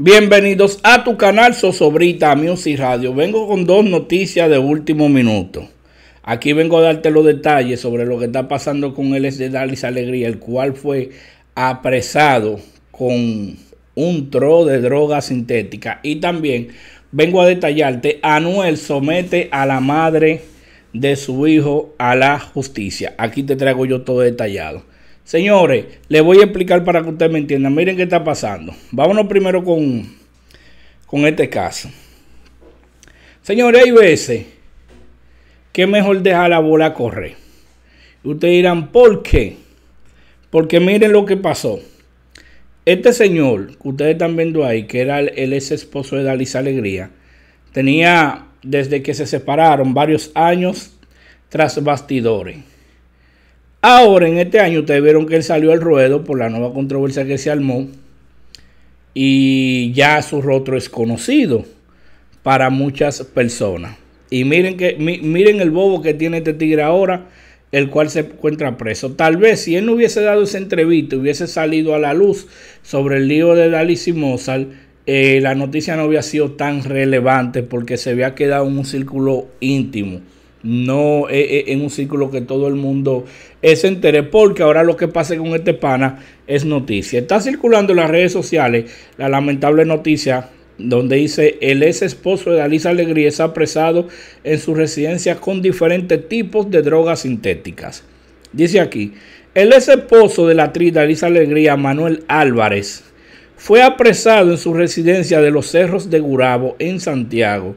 Bienvenidos a tu canal Sosobrita Music Radio. Vengo con dos noticias de último minuto. Aquí vengo a darte los detalles sobre lo que está pasando con el ex de Dalis Alegría, el cual fue apresado con un tro de droga sintética. Y también vengo a detallarte, Anuel somete a la madre de su hijo a la justicia. Aquí te traigo yo todo detallado. Señores, les voy a explicar para que ustedes me entiendan. Miren qué está pasando. Vámonos primero con, con este caso. Señores, hay veces que mejor dejar la bola correr. Ustedes dirán, ¿por qué? Porque miren lo que pasó. Este señor que ustedes están viendo ahí, que era el, el ex esposo de Dalisa Alegría, tenía desde que se separaron varios años tras bastidores. Ahora, en este año, ustedes vieron que él salió al ruedo por la nueva controversia que se armó y ya su rostro es conocido para muchas personas. Y miren, que, miren el bobo que tiene este tigre ahora, el cual se encuentra preso. Tal vez si él no hubiese dado esa entrevista, hubiese salido a la luz sobre el lío de Dalí y Mozart, eh, la noticia no hubiera sido tan relevante porque se había quedado en un círculo íntimo. No eh, eh, en un círculo que todo el mundo eh, se entere, porque ahora lo que pasa con este pana es noticia. Está circulando en las redes sociales la lamentable noticia donde dice el ex esposo de Alisa Alegría es apresado en su residencia con diferentes tipos de drogas sintéticas. Dice aquí, el ex esposo de la actriz Alisa Alegría, Manuel Álvarez, fue apresado en su residencia de los Cerros de Gurabo, en Santiago,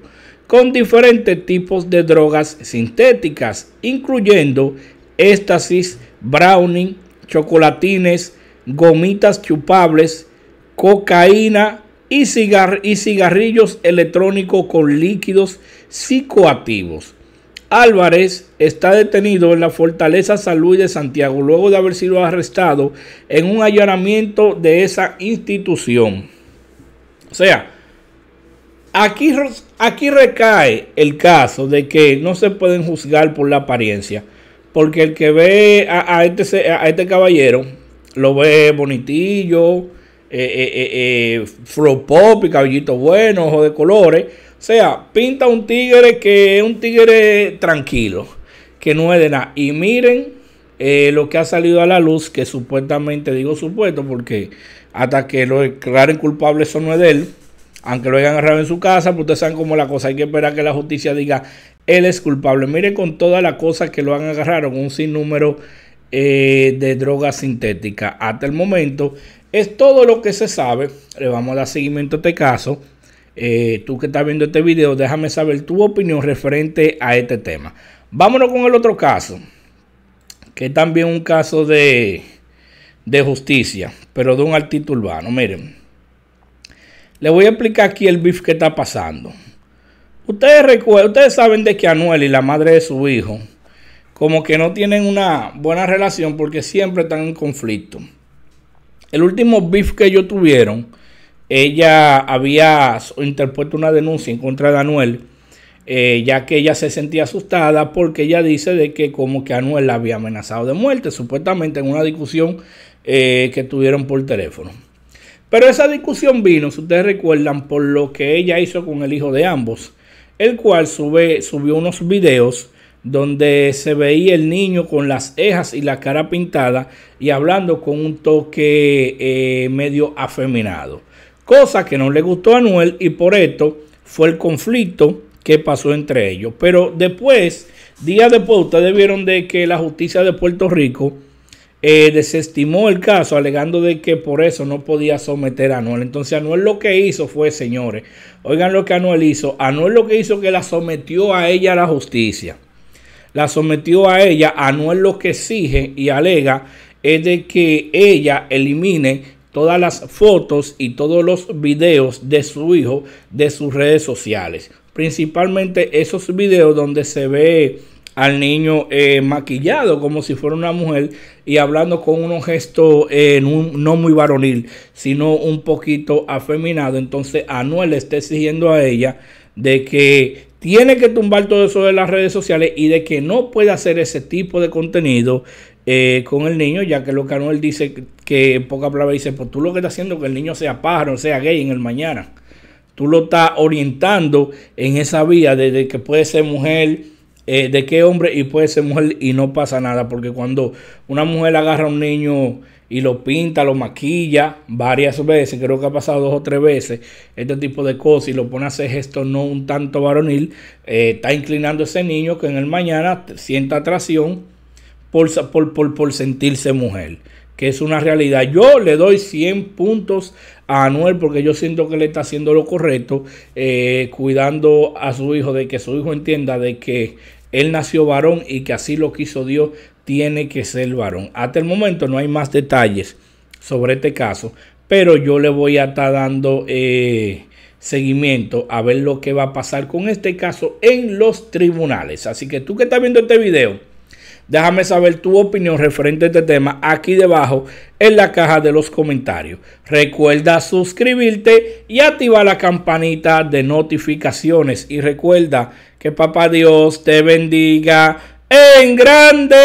con diferentes tipos de drogas sintéticas, incluyendo éxtasis, browning, chocolatines, gomitas chupables, cocaína y, cigar y cigarrillos electrónicos con líquidos psicoactivos. Álvarez está detenido en la Fortaleza Salud de Santiago luego de haber sido arrestado en un allanamiento de esa institución. O sea, aquí Aquí recae el caso de que no se pueden juzgar por la apariencia, porque el que ve a, este, este, caballero lo ve bonitillo, eh, eh, eh, eh flow pop y cabellito bueno, o de colores. O sea, pinta un tigre que es un tigre tranquilo, que no es de nada. Y miren lo que ha salido a la luz, que supuestamente, digo supuesto, porque hasta que lo declaren culpable, eso no es de él aunque lo hayan agarrado en su casa, pues ustedes saben cómo la cosa, hay que esperar que la justicia diga, él es culpable. miren con todas las cosas que lo han agarrado, un sinnúmero eh, de drogas sintéticas. Hasta el momento es todo lo que se sabe. Le vamos a dar seguimiento a este caso. Eh, tú que estás viendo este video, déjame saber tu opinión referente a este tema. Vámonos con el otro caso, que es también un caso de, justicia, pero de un artículo urbano. Miren. Le voy a explicar aquí el beef que está pasando. Ustedes recuerdan, ustedes saben de que Anuel y la madre de su hijo como que no tienen una buena relación porque siempre están en conflicto. El último BIF que ellos tuvieron, ella había interpuesto una denuncia en contra de Anuel, eh, ya que ella se sentía asustada porque ella dice de que como que Anuel la había amenazado de muerte, supuestamente en una discusión eh, que tuvieron por teléfono. Pero esa discusión vino, si ustedes recuerdan, por lo que ella hizo con el hijo de ambos, el cual sube, subió unos videos donde se veía el niño con las cejas y la cara pintada y hablando con un toque eh, medio afeminado. Cosa que no le gustó a Noel y por esto fue el conflicto que pasó entre ellos. Pero después, días después, ustedes vieron de que la justicia de Puerto Rico eh, desestimó el caso alegando de que por eso no podía someter a Anuel. Entonces Anuel lo que hizo fue, señores, oigan lo que Anuel hizo. Anuel lo que hizo que la sometió a ella a la justicia. La sometió a ella. Anuel lo que exige y alega es de que ella elimine todas las fotos y todos los videos de su hijo de sus redes sociales. Principalmente esos videos donde se ve al niño eh, maquillado como si fuera una mujer y hablando con unos gestos eh, no muy varonil, sino un poquito afeminado. Entonces Anuel le está exigiendo a ella de que tiene que tumbar todo eso de las redes sociales y de que no puede hacer ese tipo de contenido eh, con el niño, ya que lo que Anuel dice, que en poca palabra dice, pues tú lo que estás haciendo es que el niño sea pájaro, sea gay en el mañana. Tú lo estás orientando en esa vía desde que puede ser mujer eh, de qué hombre y puede ser mujer y no pasa nada, porque cuando una mujer agarra a un niño y lo pinta, lo maquilla varias veces, creo que ha pasado dos o tres veces, este tipo de cosas y lo pone a hacer gestos no un tanto varonil, eh, está inclinando a ese niño que en el mañana sienta atracción por, por, por, sentirse mujer que es una realidad. Yo le doy 100 puntos a Anuel porque yo siento que le está haciendo lo correcto, eh, cuidando a su hijo, de que su hijo entienda de que él nació varón y que así lo quiso Dios, tiene que ser varón. Hasta el momento no hay más detalles sobre este caso, pero yo le voy a estar dando eh, seguimiento a ver lo que va a pasar con este caso en los tribunales. Así que tú que estás viendo este video Déjame saber tu opinión referente a este tema aquí debajo en la caja de los comentarios. Recuerda suscribirte y activar la campanita de notificaciones. Y recuerda que Papá Dios te bendiga en grande.